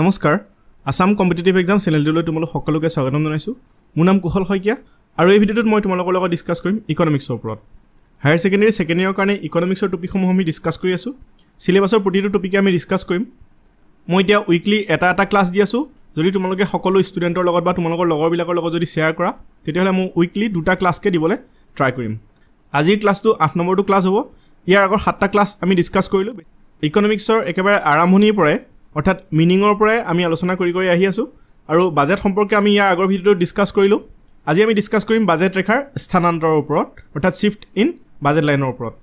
নমস্কাৰ Assam competitive exam চেনেলটোলৈ তোমালোক সকলোকে স্বাগতম জনাইছোঁ মোৰ নাম কুশল শইকীয়া আৰু এই ভিডিঅ'টোত মই তোমালোকৰ লগত ডিছকাছ কৰিম ইকনমিক্সৰ ওপৰত হায়াৰ ছেকেণ্ডেৰী ছেকেণ্ড ইয়াৰৰ কাৰণে ইকনমিক্সৰ টপিকসমূহ আমি ডিছকাছ কৰি আছোঁ ছিলেবাছৰ প্ৰতিটো টপিকে আমি ডিছকাছ কৰিম মই এতিয়া উইকলি এটা এটা ক্লাছ দি আছোঁ যদি তোমালোকে সকলো ষ্টুডেণ্টৰ লগত বা তোমালোকৰ লগৰবিলাকৰ লগত যদি শ্বেয়াৰ কৰা তেতিয়াহ'লে মই উইকলি দুটা ক্লাছকৈ দিবলৈ ট্ৰাই কৰিম আজিৰ ক্লাছটো আঠ নম্বৰটো ক্লাছ হ'ব ইয়াৰ আগৰ সাতটা ক্লাছ আমি ডিছকাছ কৰিলোঁ ইকনমিক্সৰ একেবাৰে আৰম্ভণিৰ পৰাই অৰ্থাৎ মিনিঙৰ পৰাই আমি আলোচনা কৰি কৰি আহি আছোঁ আৰু বাজেট সম্পৰ্কে আমি ইয়াৰ আগৰ ভিডিঅ'টো ডিছকাছ কৰিলোঁ আজি আমি ডিছকাছ কৰিম বাজেট ৰেখাৰ স্থানান্তৰৰ ওপৰত অৰ্থাৎ শ্বিফ্ট ইন বাজেট লাইনৰ ওপৰত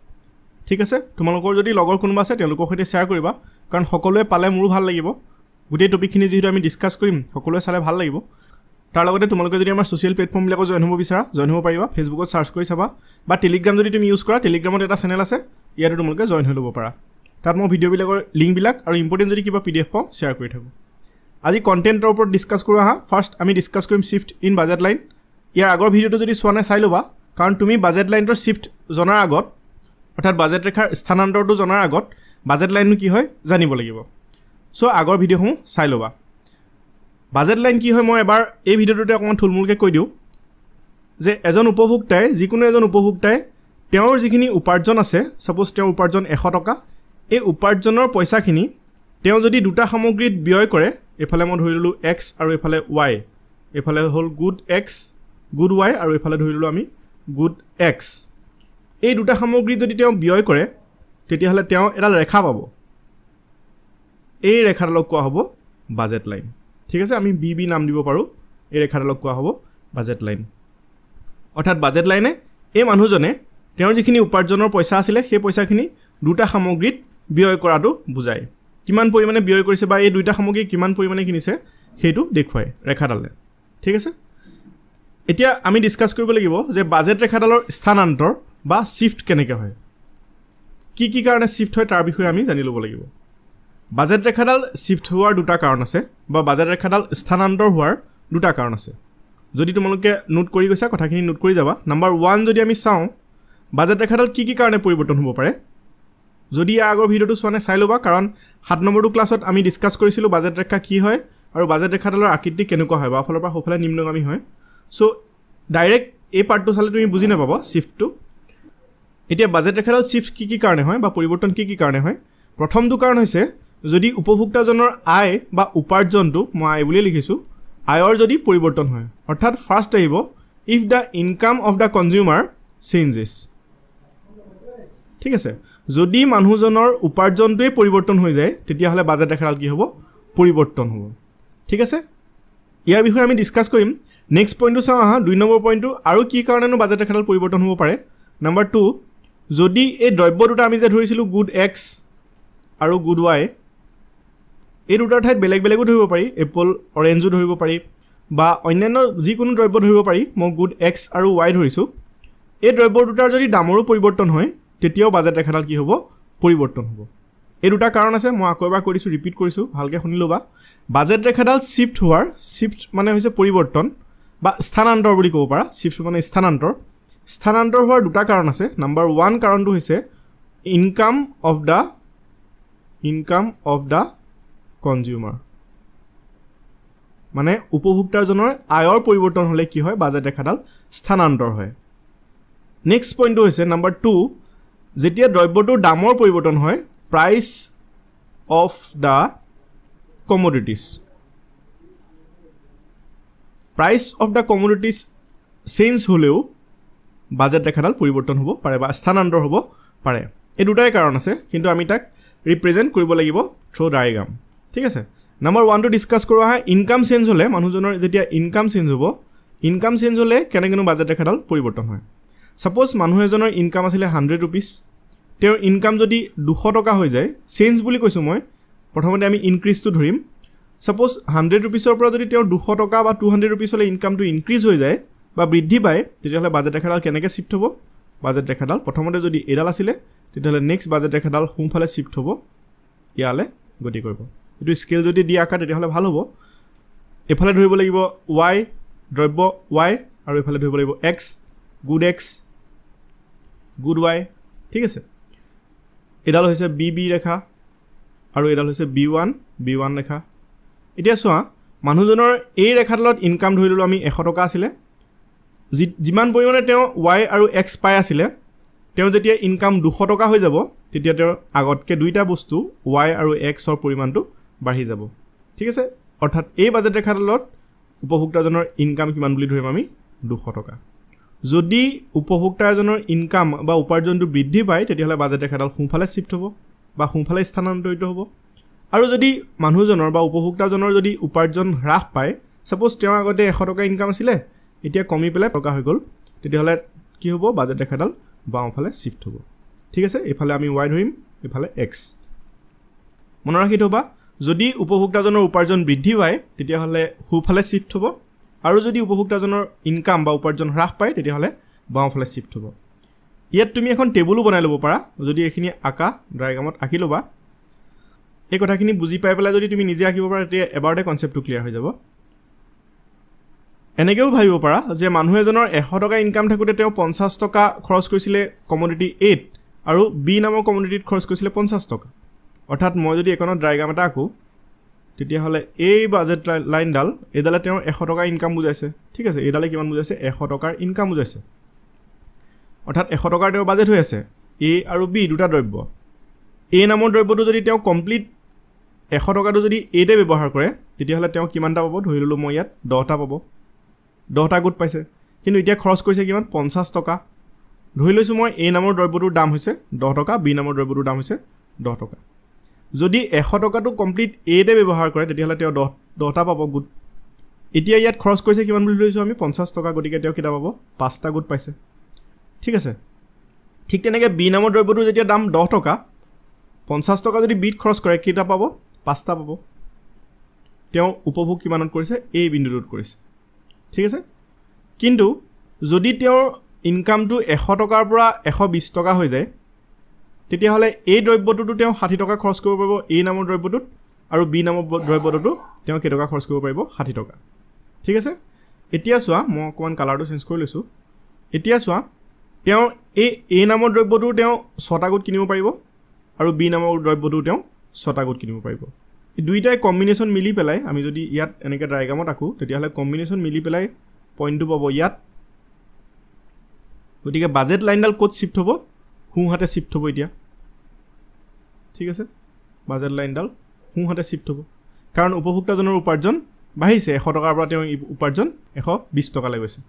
ঠিক আছে তোমালোকৰ যদি লগৰ কোনোবা আছে তেওঁলোকৰ সৈতে শ্বেয়াৰ কৰিবা কাৰণ সকলোৱে পালে মোৰো ভাল লাগিব গোটেই টপিকখিনি যিহেতু আমি ডিছকাছ কৰিম সকলোৱে চালে ভাল লাগিব তাৰ লগতে তোমালোকে যদি আমাৰ ছ'চিয়েল প্লেটফৰ্মবিলাকত জইন হ'ব বিচাৰা জইন হ'ব পাৰিবা ফেচবুকত ছাৰ্চ কৰি চাবা বা টেলিগ্ৰাম যদি তুমি ইউজ কৰা টেলিগ্ৰামত এটা চেনেল আছে ইয়াতো তোমালোকে জইন হৈ ল'ব পাৰা তাত মোৰ ভিডিঅ'বিলাকৰ লিংকবিলাক আৰু ইম্পৰ্টেণ্ট যদি কিবা পি ডি এফ পাওঁ শ্বেয়াৰ কৰি থাকোঁ আজি কণ্টেণ্টৰ ওপৰত ডিছকাছ কৰোঁ আহা ফাৰ্ষ্ট আমি ডিছকাছ কৰিম শ্বিফ্ট ইন বাজেট লাইন ইয়াৰ আগৰ ভিডিঅ'টো যদি চোৱা নাই চাই ল'বা কাৰণ তুমি বাজেট লাইনটোৰ শ্বিফ্ট জনাৰ আগত অৰ্থাৎ বাজেট ৰেখাৰ স্থানান্তৰটো জনাৰ আগত বাজেট লাইনটো কি হয় জানিব লাগিব চ' আগৰ ভিডিঅ'সমূহ চাই ল'বা বাজেট লাইন কি হয় মই এবাৰ এই ভিডিঅ'টোতে অকণমান থুলমূলকৈ কৈ দিওঁ যে এজন উপভোক্তাই যিকোনো এজন উপভোক্তাই তেওঁৰ যিখিনি উপাৰ্জন আছে ছাপ'জ তেওঁৰ উপাৰ্জন এশ টকা এই উপাৰ্জনৰ পইচাখিনি তেওঁ যদি দুটা সামগ্ৰীত ব্যয় কৰে এফালে মই ধৰি ল'লোঁ এক্স আৰু এফালে ৱাই এফালে হ'ল গুড এক্স গুড ৱাই আৰু এফালে ধৰি ল'লোঁ আমি গুড এক্স এই দুটা সামগ্ৰী যদি তেওঁ ব্যয় কৰে তেতিয়াহ'লে তেওঁ এডাল ৰেখা পাব এই ৰেখাডালক কোৱা হ'ব বাজেট লাইন ঠিক আছে আমি বি বি নাম দিব পাৰোঁ এই ৰেখাডালক কোৱা হ'ব বাজেট লাইন অৰ্থাৎ বাজেট লাইনে এই মানুহজনে তেওঁৰ যিখিনি উপাৰ্জনৰ পইচা আছিলে সেই পইচাখিনি দুটা সামগ্ৰীত ব্যয় কৰাটো বুজায় কিমান পৰিমাণে ব্যয় কৰিছে বা এই দুয়োটা সামগ্ৰী কিমান পৰিমাণে কিনিছে সেইটো দেখুৱায় ৰেখাডালে ঠিক আছে এতিয়া আমি ডিছকাছ কৰিব লাগিব যে বাজেট ৰেখাডালৰ স্থানান্তৰ বা শ্বিফ্ট কেনেকৈ হয় কি কি কাৰণে শ্বিফ্ট হয় তাৰ বিষয়ে আমি জানি ল'ব লাগিব বাজেট ৰেখাডাল শ্বিফ্ট হোৱাৰ দুটা কাৰণ আছে বা বাজেট ৰেখাডাল স্থানান্তৰ হোৱাৰ দুটা কাৰণ আছে যদি তোমালোকে নোট কৰি গৈছা কথাখিনি নোট কৰি যাবা নাম্বাৰ ওৱান যদি আমি চাওঁ বাজেট ৰেখাডাল কি কি কাৰণে পৰিৱৰ্তন হ'ব পাৰে যদি ইয়াৰ আগৰ ভিডিঅ'টো চোৱা নাই চাই ল'বা কাৰণ সাত নম্বৰটো ক্লাছত আমি ডিছকাছ কৰিছিলোঁ বাজেট ৰেখা কি হয় আৰু বাজেট ৰেখাডালৰ আকৃতি কেনেকুৱা হয় বাওঁফালৰ পৰা সোঁফালে নিম্নগামী হয় চ' ডাইৰেক্ট এই পাৰ্টটো চালে তুমি বুজি নাপাবা শ্বিফ্টটো এতিয়া বাজেট ৰেখাডাল শ্বিফ্ট কি কি কাৰণে হয় বা পৰিৱৰ্তন কি কি কাৰণে হয় প্ৰথমটো কাৰণ হৈছে যদি উপভোক্তাজনৰ আয় বা উপাৰ্জনটো মই আয় বুলিয়ে লিখিছোঁ আয়ৰ যদি পৰিৱৰ্তন হয় অৰ্থাৎ ফাৰ্ষ্ট আহিব if the income of the consumer changes ঠিক আছে যদি মানুহজনৰ উপাৰ্জনটোৱেই পৰিৱৰ্তন হৈ যায় তেতিয়াহ'লে বাজেট ৰেখাডাল কি হ'ব পৰিৱৰ্তন হ'ব ঠিক আছে ইয়াৰ বিষয়ে আমি ডিছকাছ কৰিম নেক্সট পইণ্টটো চাওঁ আহা দুই নম্বৰ পইণ্টটো আৰু কি কাৰণেনো বাজেট ৰেখাডাল পৰিৱৰ্তন হ'ব পাৰে নাম্বাৰ টু যদি এই দ্ৰব্য দুটা আমি যে ধৰিছিলোঁ গুড এক্স আৰু গুড ৱাই এই দুটাৰ ঠাইত বেলেগ বেলেগো ধৰিব পাৰি এপল অৰেঞ্জো ধৰিব পাৰি বা অন্যান্য যিকোনো দ্ৰব্য ধৰিব পাৰি মই গুড এক্স আৰু ৱাই ধৰিছোঁ এই দ্ৰব্য দুটাৰ যদি দামৰো পৰিৱৰ্তন হয় তেতিয়াও বাজেট ৰেখাডাল কি হ'ব পৰিৱৰ্তন হ'ব এই দুটা কাৰণ আছে মই আকৌ এবাৰ কৈ দিছোঁ ৰিপিট কৰিছোঁ ভালকৈ শুনি ল'বা বাজেট ৰেখাডাল শ্বিফ্ট হোৱাৰ শ্বিফ্ট মানে হৈছে পৰিৱৰ্তন বা স্থানান্তৰ বুলি ক'ব পাৰা শ্বিফ্ট মানে স্থানান্তৰ স্থানান্তৰ হোৱাৰ দুটা কাৰণ আছে নাম্বাৰ ওৱান কাৰণটো হৈছে income of the income of the consumer মানে উপভোক্তাজনৰ আয়ৰ পৰিৱৰ্তন হ'লে কি হয় বাজেট ৰেখাডাল স্থানান্তৰ হয় নেক্সট পইণ্টটো হৈছে নাম্বাৰ টু যেতিয়া দ্ৰব্যটোৰ দামৰ পৰিৱৰ্তন হয় price of the commodities price of the commodities change হ'লেও বাজেট ৰেখাডাল পৰিৱৰ্তন হ'ব পাৰে বা স্থানান্তৰ হ'ব পাৰে এই দুটাই কাৰণ আছে কিন্তু আমি তাক ৰিপ্ৰেজেণ্ট কৰিব লাগিব থ্ৰু ডায়েগ্ৰাম ঠিক আছে নাম্বাৰ ওৱানটো ডিছকাছ কৰোৱা হয় ইনকাম চেঞ্জ হ'লে মানুহজনৰ যেতিয়া ইনকাম চেঞ্জ হ'ব ইনকাম চেঞ্জ হ'লে কেনেকেনো বাজেট ৰেখাডাল পৰিৱৰ্তন হয় ছাপ'জ মানুহ এজনৰ ইনকাম আছিলে হাণ্ড্ৰেড ৰুপিজ তেওঁৰ ইনকাম যদি দুশ টকা হৈ যায় চেঞ্জ বুলি কৈছোঁ মই প্ৰথমতে আমি ইনক্ৰিজটো ধৰিম ছাপ'জ হাণ্ড্ৰেড ৰুপিজৰ পৰা যদি তেওঁৰ দুশ টকা বা টু হাণ্ড্ৰেড ৰুপিজলৈ ইনকামটো ইনক্ৰিজ হৈ যায় বা বৃদ্ধি পায় তেতিয়াহ'লে বাজেট ৰেখাডাল কেনেকৈ শ্বিফ্ট হ'ব বাজেট ৰেখাডাল প্ৰথমতে যদি এইডাল আছিলে তেতিয়াহ'লে নেক্সট বাজেট ৰেখাডাল সোমফালে শ্বিফ্ট হ'ব ইয়ালৈ গতি কৰিব এইটো স্কেল যদি দিয়া আঁকা তেতিয়াহ'লে ভাল হ'ব এফালে ধৰিব লাগিব ৱাই দ্ৰব্য ৱাই আৰু এইফালে ধৰিব লাগিব X good X good Y ঠিক আছে এইডাল হৈছে বি বি ৰেখা আৰু এইডাল হৈছে বি ওৱান বি ওৱান ৰেখা এতিয়া চোৱা মানুহজনৰ এই ৰেখাডালত ইনকাম ধৰি ল'লোঁ আমি এশ টকা আছিলে যি যিমান পৰিমাণে তেওঁ ৱাই আৰু এক্স পাই আছিলে তেওঁ যেতিয়া ইনকাম দুশ টকা হৈ যাব তেতিয়া তেওঁৰ আগতকৈ দুয়োটা বস্তু ৱাই আৰু এক্সৰ পৰিমাণটো বাঢ়ি যাব ঠিক আছে অৰ্থাৎ এই বাজেট ৰেখাডালত উপভোক্তাজনৰ ইনকাম কিমান বুলি ধৰিম আমি দুশ টকা যদি উপভোক্তাজনৰ ইনকাম বা উপাৰ্জনটো বৃদ্ধি পায় তেতিয়াহ'লে বাজেট ৰেখাডাল সোঁফালে শ্বিফ্ট হ'ব বা সোঁফালে স্থানান্তৰিত হ'ব আৰু যদি মানুহজনৰ বা উপভোক্তাজনৰ যদি উপাৰ্জন হ্ৰাস পায় ছাপ'জ তেওঁৰ আগতে এশ টকা ইনকাম আছিলে এতিয়া কমি পেলাই টকা হৈ গ'ল তেতিয়াহ'লে কি হ'ব বাজেট ৰেখাডাল বাওঁফালে শ্বিফ্ট হ'ব ঠিক আছে এইফালে আমি ৱাই ধৰিম এইফালে এক্স মনত ৰাখি থ'বা যদি উপভোক্তাজনৰ উপাৰ্জন বৃদ্ধি পায় তেতিয়াহ'লে সোঁফালে শ্বিফ্ট হ'ব আৰু যদি উপভোক্তাজনৰ ইনকাম বা উপাৰ্জন হ্ৰাস পায় তেতিয়াহ'লে বাওঁফালে শ্বিফ্ট হ'ব ইয়াত তুমি এখন টেবুলো বনাই ল'ব পাৰা যদি এইখিনি আঁকা ড্ৰাইগ্ৰামত আঁকি ল'বা এই কথাখিনি বুজি পাই পেলাই যদি তুমি নিজে আঁকিব পাৰা তেতিয়া এবাৰতে কনচেপ্টটো ক্লিয়াৰ হৈ যাব এনেকৈও ভাবিব পাৰা যে মানুহ এজনৰ এশ টকা ইনকাম থাকোঁতে তেওঁ পঞ্চাছ টকা খৰচ কৰিছিলে কমিউনিটি এইট আৰু বি নামৰ কমিউনিটিত খৰচ কৰিছিলে পঞ্চাছ টকা অৰ্থাৎ মই যদি এখনত ড্ৰাইগ্ৰাম এটা আঁকো তেতিয়াহ'লে এই বাজেট লাইনডাল এইডালে তেওঁৰ এশ টকাৰ ইনকাম বুজাইছে ঠিক আছে এইডালে কিমান বুজাইছে এশ টকাৰ ইনকাম বুজাইছে অৰ্থাৎ এশ টকাৰ তেওঁৰ বাজেট হৈ আছে এ আৰু বি দুটা দ্ৰব্য এ নামৰ দ্ৰব্যটো যদি তেওঁ কমপ্লিট এশ টকাটো যদি এতে ব্যৱহাৰ কৰে তেতিয়াহ'লে তেওঁ কিমানটা পাব ধৰি ল'লোঁ মই ইয়াত দহটা পাব দহটা গোট পাইছে কিন্তু এতিয়া খৰচ কৰিছে কিমান পঞ্চাছ টকা ধৰি লৈছোঁ মই এ নামৰ দ্ৰব্যটোৰ দাম হৈছে দহ টকা বি নামৰ দ্ৰব্যটোৰ দাম হৈছে দহ টকা যদি এশ টকাটো কমপ্লিট এতে ব্যৱহাৰ কৰে তেতিয়াহ'লে তেওঁ দহ দহটা পাব গোট এতিয়া ইয়াত খৰচ কৰিছে কিমান বুলি ধৰিছোঁ আমি পঞ্চাছ টকা গতিকে তেওঁ কেইটা পাব পাঁচটা গোট পাইছে ঠিক আছে ঠিক তেনেকৈ বি নামৰ দ্ৰব্যটো যেতিয়া দাম দহ টকা পঞ্চাছ টকা যদি বিত খৰচ কৰে কেইটা পাব পাঁচটা পাব তেওঁ উপভোগ কিমানত কৰিছে এই বিন্দুটোত কৰিছে ঠিক আছে কিন্তু যদি তেওঁৰ ইনকামটো এশ টকাৰ পৰা এশ বিছ টকা হৈ যায় তেতিয়াহ'লে এই দ্ৰব্যটোতো তেওঁ ষাঠি টকা খৰচ কৰিব পাৰিব এই নামৰ দ্ৰব্যটোত আৰু বি নামৰ দ্ৰব্যটোতো তেওঁ কেইটকা খৰচ কৰিব পাৰিব ষাঠি টকা ঠিক আছে এতিয়া চোৱা মই অকণমান কালাৰটো চেঞ্জ কৰি লৈছোঁ এতিয়া চোৱা তেওঁ এই এ নামৰ দ্ৰব্যটো তেওঁ ছটা গোট কিনিব পাৰিব আৰু বি নামৰ দ্ৰব্যটো তেওঁ ছটা গোট কিনিব পাৰিব দুইটাই কম্বিনেশ্যন মিলি পেলাই আমি যদি ইয়াত এনেকৈ ড্ৰাইগ্ৰামত আঁকো তেতিয়াহ'লে কম্বিনেশ্যন মিলি পেলাই পইণ্টটো পাব ইয়াত গতিকে বাজেট লাইনডাল ক'ত শ্বিফ্ট হ'ব সোঁহাতে চিফ্ট হ'ব এতিয়া ঠিক আছে বাজেট লাইনডাল সোঁহাতে চিফ্ট হ'ব কাৰণ উপভোক্তাজনৰ উপাৰ্জন বাঢ়িছে এশ টকাৰ পৰা তেওঁ উপাৰ্জন এশ বিছ টকালৈ গৈছে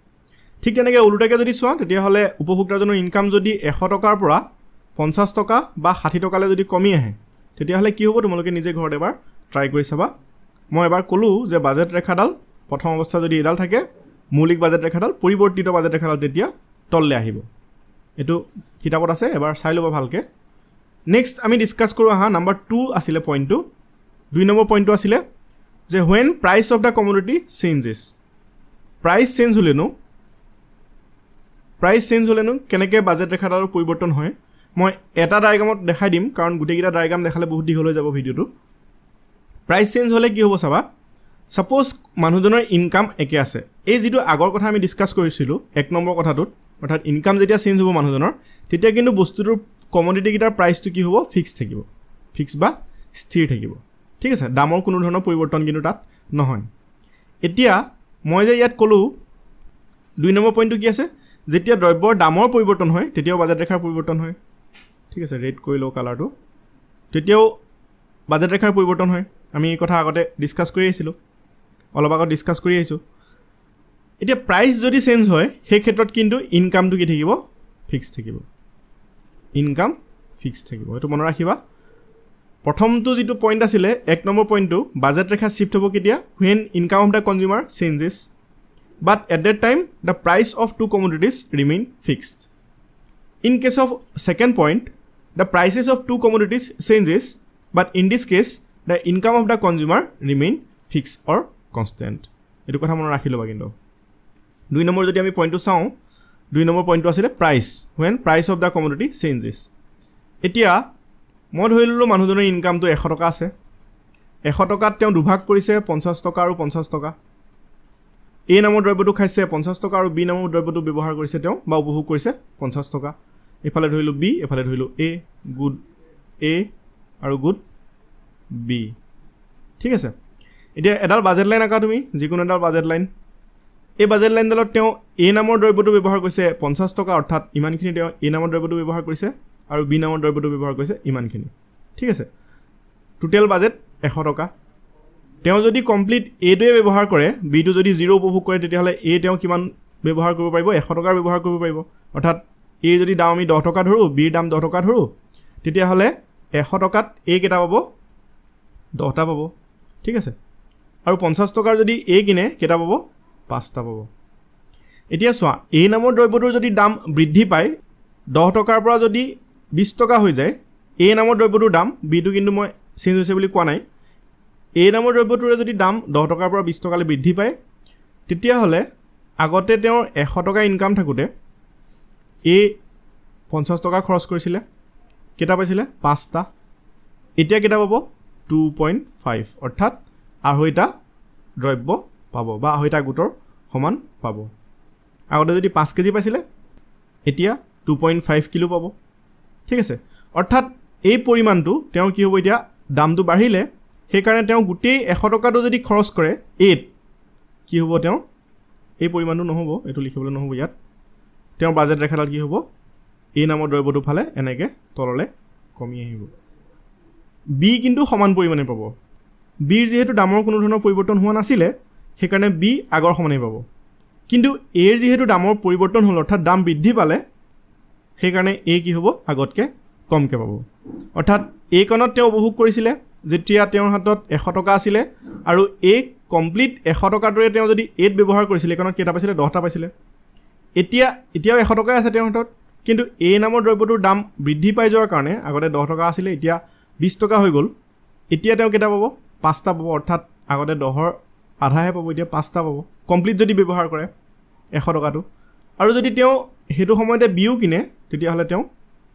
ঠিক তেনেকৈ ওলোটাকৈ যদি চোৱা তেতিয়াহ'লে উপভোক্তাজনৰ ইনকাম যদি এশ টকাৰ পৰা পঞ্চাছ টকা বা ষাঠি টকালৈ যদি কমি আহে তেতিয়াহ'লে কি হ'ব তোমালোকে নিজে ঘৰত এবাৰ ট্ৰাই কৰি চাবা মই এবাৰ ক'লোঁ যে বাজেট ৰেখাডাল প্ৰথম অৱস্থাত যদি এডাল থাকে মৌলিক বাজেট ৰেখাডাল পৰিৱৰ্তিত বাজেট ৰেখাডাল তেতিয়া তললৈ আহিব এইটো কিতাপত আছে এবাৰ চাই ল'ব ভালকৈ নেক্সট আমি ডিছকাছ কৰোঁ আহা নাম্বাৰ টু আছিলে পইণ্টটো দুই নম্বৰ পইণ্টটো আছিলে যে when price of the community changes price change হ'লেনো প্ৰাইচ চেঞ্জ হ'লেনো কেনেকৈ বাজেট ৰেখাত আৰু পৰিৱৰ্তন হয় মই এটা ডায়েগ্ৰামত দেখাই দিম কাৰণ গোটেইকেইটা ডায়েগ্ৰাম দেখালে বহুত দীঘল হৈ যাব ভিডিঅ'টো প্ৰাইচ চেঞ্জ হ'লে কি হ'ব চাবা ছাপ'জ মানুহজনৰ ইনকাম একে আছে এই যিটো আগৰ কথা আমি ডিছকাছ কৰিছিলোঁ এক নম্বৰ কথাটোত অৰ্থাৎ ইনকাম যেতিয়া চেঞ্জ হ'ব মানুহজনৰ তেতিয়া কিন্তু বস্তুটোৰ কমডিটিকেইটাৰ প্ৰাইচটো কি হ'ব ফিক্স থাকিব ফিক্স বা স্থিৰ থাকিব ঠিক আছে দামৰ কোনো ধৰণৰ পৰিৱৰ্তন কিন্তু তাত নহয় এতিয়া মই যে ইয়াত ক'লোঁ দুই নম্বৰ পইণ্টটো কি আছে যেতিয়া দ্ৰব্যৰ দামৰ পৰিৱৰ্তন হয় তেতিয়াও বাজেট ৰেখাৰ পৰিৱৰ্তন হয় ঠিক আছে ৰেড কৰি লওঁ কালাৰটো তেতিয়াও বাজেট ৰেখাৰ পৰিৱৰ্তন হয় আমি এই কথা আগতে ডিছকাছ কৰি আহিছিলোঁ অলপ আগত ডিছকাছ কৰি আহিছোঁ এতিয়া প্ৰাইচ যদি চেঞ্জ হয় সেই ক্ষেত্ৰত কিন্তু ইনকামটো কি থাকিব ফিক্স থাকিব ইনকাম ফিক্স থাকিব সেইটো মনত ৰাখিবা প্ৰথমটো যিটো পইণ্ট আছিলে এক নম্বৰ পইণ্টটো বাজেট ৰেখা শ্বিফ্ট হ'ব কেতিয়া when income of the consumer changes but at the time the price of two commodities remain fixed in case of second point the prices of two commodities changes but in this case the income of the consumer remain fix or constant এইটো কথা মনত ৰাখি ল'বা কিন্তু দুই number যদি আমি পইণ্টটো চাওঁ দুই নম্বৰ পইণ্টটো আছিলে price when price of the commodity changes এতিয়া মই ধৰি ল'লোঁ মানুহজনৰ ইনকামটো এশ টকা আছে এশ টকাত তেওঁ দুভাগ কৰিছে পঞ্চাছ টকা আৰু পঞ্চাছ টকা এ নামৰ দ্ৰব্যটো খাইছে পঞ্চাছ টকা আৰু বি নামৰ দ্ৰব্যটো ব্যৱহাৰ কৰিছে তেওঁ বা উপভোগ কৰিছে পঞ্চাছ টকা এইফালে ধৰিলোঁ বি এফালে ধৰিলোঁ এ গুড এ আৰু গুড বি ঠিক আছে এতিয়া এডাল বাজেট লাইন আঁকা তুমি যিকোনো এডাল বাজেট লাইন এই বাজেট লাইনডালত তেওঁ এ নামৰ দ্ৰব্যটো ব্যৱহাৰ কৰিছে পঞ্চাছ টকা অৰ্থাৎ ইমানখিনি তেওঁ এ নামৰ দ্ৰব্যটো ব্যৱহাৰ কৰিছে আৰু বি নামৰ দ্ৰব্যটো ব্যৱহাৰ কৰিছে ইমানখিনি ঠিক আছে টোটেল বাজেট এশ টকা তেওঁ যদি কমপ্লিট এটোৱে ব্যৱহাৰ কৰে বিটো যদি জিৰ' উপভোগ কৰে তেতিয়াহ'লে এ তেওঁ কিমান ব্যৱহাৰ কৰিব পাৰিব এশ টকাৰ ব্যৱহাৰ কৰিব পাৰিব অৰ্থাৎ এ যদি দাম আমি দহ টকা ধৰোঁ বিৰ দাম দহ টকা ধৰোঁ তেতিয়াহ'লে এশ টকাত এ কেইটা পাব দহটা পাব ঠিক আছে আৰু পঞ্চাছ টকাৰ যদি এ কিনে কেইটা পাব পাঁচটা পাব এতিয়া চোৱা এই নামৰ দ্ৰব্যটোৰ যদি দাম বৃদ্ধি পায় দহ টকাৰ পৰা যদি বিছ টকা হৈ যায় এই নামৰ দ্ৰব্যটোৰ দাম বিটো কিন্তু মই চেঞ্জ হৈছে বুলি কোৱা নাই এই নামৰ দ্ৰব্যটোৰে যদি দাম দহ টকাৰ পৰা বিছ টকালৈ বৃদ্ধি পায় তেতিয়াহ'লে আগতে তেওঁৰ এশ টকা ইনকাম থাকোঁতে এই পঞ্চাছ টকা খৰচ কৰিছিলে কেইটা পাইছিলে পাঁচটা এতিয়া কেইটা পাব টু পইণ্ট ফাইভ অৰ্থাৎ আঢ়ৈটা দ্ৰব্য পাব বা আঢ়ৈটা গোটৰ সমান পাব আগতে যদি পাঁচ কেজি পাইছিলে এতিয়া টু পইণ্ট ফাইভ কিলো পাব ঠিক আছে অৰ্থাৎ এই পৰিমাণটো তেওঁৰ কি হ'ব এতিয়া দামটো বাঢ়িলে সেইকাৰণে তেওঁ গোটেই এশ টকাটো যদি খৰচ কৰে এইট কি হ'ব তেওঁৰ এই পৰিমাণটো নহ'ব এইটো লিখিবলৈ নহ'ব ইয়াত তেওঁৰ বাজেট ৰেখাডাল কি হ'ব এই নামৰ দ্ৰব্যটো ফালে এনেকৈ তললৈ কমি আহিব বি কিন্তু সমান পৰিমাণে পাব বিৰ যিহেতু দামৰ কোনো ধৰণৰ পৰিৱৰ্তন হোৱা নাছিলে সেইকাৰণে বি আগৰ সমানেই পাব কিন্তু এৰ যিহেতু দামৰ পৰিৱৰ্তন হ'ল অৰ্থাৎ দাম বৃদ্ধি পালে সেইকাৰণে এ কি হ'ব আগতকৈ কমকৈ পাব অৰ্থাৎ এ কণত তেওঁ উপভোগ কৰিছিলে যেতিয়া তেওঁৰ হাতত এশ টকা আছিলে আৰু এ কমপ্লিট এশ টকাৰ দৰে তেওঁ যদি এত ব্যৱহাৰ কৰিছিলে এইকণত কেইটা পাইছিলে দহটা পাইছিলে এতিয়া এতিয়াও এশ টকাই আছে তেওঁৰ হাতত কিন্তু এ নামৰ দ্ৰব্যটোৰ দাম বৃদ্ধি পাই যোৱাৰ কাৰণে আগতে দহ টকা আছিলে এতিয়া বিছ টকা হৈ গ'ল এতিয়া তেওঁ কেইটা পাব পাঁচটা পাব অৰ্থাৎ আগতে দহৰ আধাহে পাব এতিয়া পাঁচটা পাব কমপ্লিট যদি ব্যৱহাৰ কৰে এশ টকাটো আৰু যদি তেওঁ সেইটো সময়তে বিও কিনে তেতিয়াহ'লে তেওঁ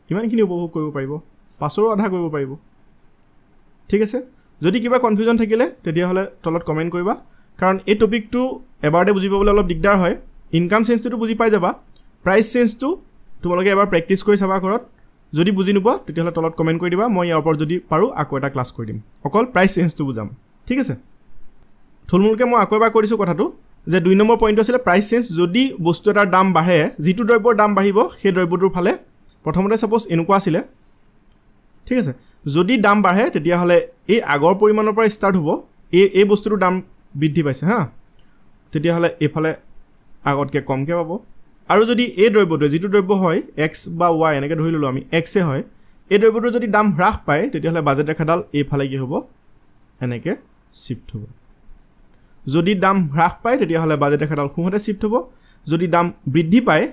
কিমানখিনি উপভোগ কৰিব পাৰিব পাছৰো আধা কৰিব পাৰিব ঠিক আছে যদি কিবা কনফিউজন থাকিলে তেতিয়াহ'লে তলত কমেণ্ট কৰিবা কাৰণ এই টপিকটো এবাৰতে বুজি পাবলৈ অলপ দিগদাৰ হয় ইনকাম চেঞ্জটোতো বুজি পাই যাবা প্ৰাইচ চেঞ্জটো তোমালোকে এবাৰ প্ৰেক্টিচ কৰি চাবা ঘৰত যদি বুজি নোপোৱা তেতিয়াহ'লে তলত কমেণ্ট কৰি দিবা মই ইয়াৰ ওপৰত যদি পাৰোঁ আকৌ এটা ক্লাছ কৰি দিম অকল প্ৰাইচ চেঞ্জটো বুজাম ঠিক আছে থুলমূলকৈ মই আকৌ এবাৰ কৰিছোঁ কথাটো যে দুই নম্বৰ পইণ্টটো আছিলে প্ৰাইচ চেঞ্জ যদি বস্তু এটাৰ দাম বাঢ়ে যিটো দ্ৰব্যৰ দাম বাঢ়িব সেই দ্ৰব্যটোৰ ফালে প্ৰথমতে ছাপ'জ এনেকুৱা আছিলে ঠিক আছে যদি দাম বাঢ়ে তেতিয়াহ'লে এই আগৰ পৰিমাণৰ পৰা ষ্টাৰ্ট হ'ব এই এই বস্তুটোৰ দাম বৃদ্ধি পাইছে হা তেতিয়াহ'লে এইফালে আগতকৈ কমকৈ পাব আৰু যদি এই দ্ৰব্যটোৱে যিটো দ্ৰব্য হয় এক্স বা ৱাই এনেকৈ ধৰি ল'লোঁ আমি এক্সে হয় এই দ্ৰব্যটোৰ যদি দাম হ্ৰাস পায় তেতিয়াহ'লে বাজেট ৰেখাডাল এইফালে কি হ'ব এনেকৈ শ্বিফ্ট হ'ব যদি দাম হ্ৰাস পায় তেতিয়াহ'লে বাজেট ৰেখাডাল সোঁহতে শ্বিফ্ট হ'ব যদি দাম বৃদ্ধি পায়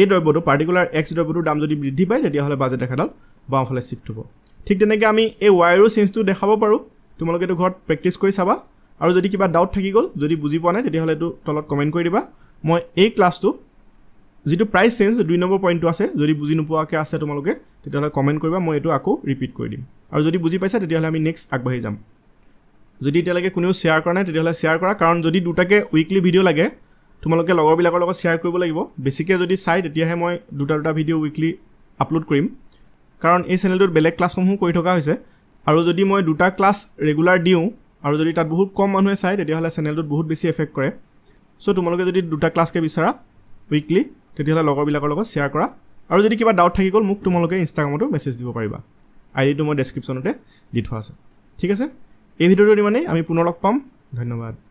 এই দ্ৰব্যটো পাৰ্টিকুলাৰ এক্স দ্ৰব্যটোৰ দাম যদি বৃদ্ধি পায় তেতিয়াহ'লে বাজেট ৰেখাডাল বাওঁফালে চিফ্ট হ'ব ঠিক তেনেকৈ আমি এই ৱায়াৰো চেঞ্জটো দেখাব পাৰোঁ তোমালোকে এইটো ঘৰত প্ৰেক্টিচ কৰি চাবা আৰু যদি কিবা ডাউট থাকি গ'ল যদি বুজি পোৱা নাই তেতিয়াহ'লে এইটো তলত কমেণ্ট কৰি দিবা মই এই ক্লাছটো যিটো প্ৰাইচ চেঞ্জ দুই নম্বৰ পইণ্টটো আছে যদি বুজি নোপোৱাকৈ আছে তোমালোকে তেতিয়াহ'লে কমেণ্ট কৰিবা মই এইটো আকৌ ৰিপিট কৰি দিম আৰু যদি বুজি পাইছা তেতিয়াহ'লে আমি নেক্সট আগবাঢ়ি যাম যদি এতিয়ালৈকে কোনেও শ্বেয়াৰ কৰা নাই তেতিয়াহ'লে শ্বেয়াৰ কৰা কাৰণ যদি দুটাকে উইকলি ভিডিঅ' লাগে তোমালোকে লগৰবিলাকৰ লগত শ্বেয়াৰ কৰিব লাগিব বেছিকৈ যদি চাই তেতিয়াহে মই দুটা দুটা ভিডিঅ' উইকলি আপলোড কৰিম কাৰণ এই চেনেলটোত বেলেগ ক্লাছসমূহো কৰি থকা হৈছে আৰু যদি মই দুটা ক্লাছ ৰেগুলাৰ দিওঁ আৰু যদি তাত বহুত কম মানুহে চাই তেতিয়াহ'লে চেনেলটোত বহুত বেছি এফেক্ট কৰে চ' তোমালোকে যদি দুটা ক্লাছকৈ বিচাৰা উইকলি তেতিয়াহ'লে লগৰবিলাকৰ লগত শ্বেয়াৰ কৰা আৰু যদি কিবা ডাউট থাকি গ'ল মোক তোমালোকে ইনষ্টাগ্ৰামতো মেছেজ দিব পাৰিবা আইডিটো মই ডেছক্ৰিপশ্যনতে দি থোৱা আছে ঠিক আছে এই ভিডিঅ'টো ইমানেই আমি পুনৰ লগ পাম ধন্যবাদ